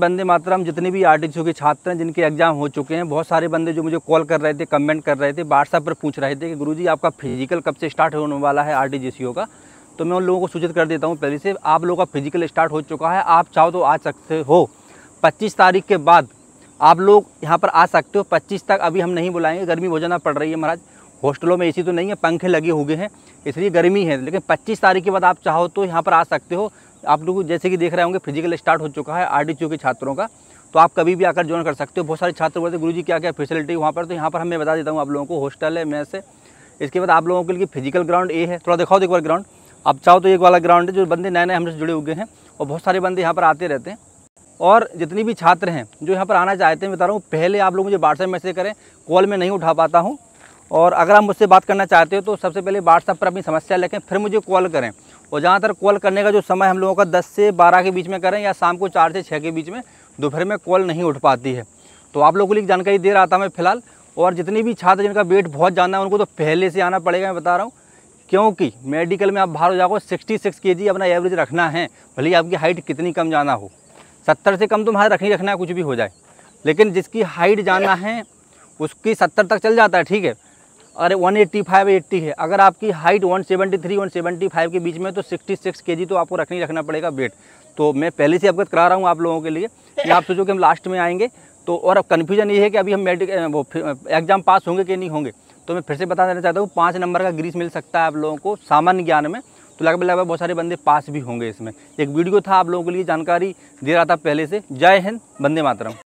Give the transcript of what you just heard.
बंदे मातरम जितने भी आर के छात्र हैं जिनके एग्जाम हो चुके हैं बहुत सारे बंदे जो मुझे कॉल कर रहे थे कमेंट कर रहे थे व्हाट्सएप पर पूछ रहे थे कि गुरुजी आपका फिजिकल कब से स्टार्ट होने वाला है आर का तो मैं उन लोगों को सूचित कर देता हूँ पहले से आप लोगों का फिजिकल स्टार्ट हो चुका है आप चाहो तो आ सकते हो पच्चीस तारीख के बाद आप लोग यहाँ पर आ सकते हो पच्चीस तक अभी हम नहीं बुलाएंगे गर्मी भोजना पड़ रही है महाराज हॉस्टलों में ए तो नहीं है पंखे लगे हुए हैं इसलिए गर्मी है लेकिन 25 तारीख के बाद आप चाहो तो यहाँ पर आ सकते हो आप लोग जैसे कि देख रहे होंगे फिजिकल स्टार्ट हो चुका है आर के छात्रों का तो आप कभी भी आकर ज्वाइन कर सकते हो बहुत सारे छात्र बोलते हैं गुरु जी क्या क्या फैसिलिटी वहाँ पर तो यहाँ पर हमें बता देता हूँ आप लोगों को हॉस्टल है मैसे इसके बाद आप लोगों के लिए फिजिकल ग्राउंड ए है थोड़ा दिखाओ तो एक बार ग्राउंड आप चाहो तो एक वाला ग्राउंड है जो बंदे नए नए हमसे जुड़े हुए हैं और बहुत सारे बंदे यहाँ पर आते रहते हैं और जितनी भी छात्र हैं जो यहाँ पर आना चाहते हैं बता रहा हूँ पहले आप लोग मुझे व्हाट्सएप मैसेज करें कॉल में नहीं उठा पाता हूँ और अगर आप मुझसे बात करना चाहते हो तो सबसे पहले व्हाट्सएप पर अपनी समस्या लिखें फिर मुझे कॉल करें और जहाँ तक कॉल करने का जो समय हम लोगों का दस से बारह के बीच में करें या शाम को चार से छः के बीच में दोपहर में कॉल नहीं उठ पाती है तो आप लोगों को लिए जानकारी दे रहा था मैं फिलहाल और जितनी भी छात्र जिनका वेट बहुत जाना है उनको तो पहले से आना पड़ेगा मैं बता रहा हूँ क्योंकि मेडिकल में आप बाहर हो जाओ सिक्सटी सिक्स के जी अपना एवरेज रखना है भले आपकी हाइट कितनी कम जाना हो सत्तर से कम तो रख ही रखना है कुछ भी हो जाए लेकिन जिसकी हाइट जाना है उसकी सत्तर तक चल जाता है ठीक है वन एट्टी फाइव एट्टी है अगर आपकी height one one seventy three seventy five के बीच में तो सिक्सटी सिक्स के जी तो आपको रखनी रखना पड़ेगा वेट तो मैं पहले से अवगत करा रहा हूँ आप लोगों के लिए कि आप सोचो कि हम लास्ट में आएंगे तो और अब कन्फ्यूजन ये है कि अभी हम मेडिक वो एग्ज़ाम पास होंगे कि नहीं होंगे तो मैं फिर से बता देना चाहता हूँ पाँच नंबर का ग्रीस मिल सकता है आप लोगों को सामान्य ज्ञान में तो लगभग लगभग बहुत सारे बंदे पास भी होंगे इसमें एक वीडियो था आप लोगों के लिए जानकारी दे रहा था पहले से जय हिंद बंदे मातरम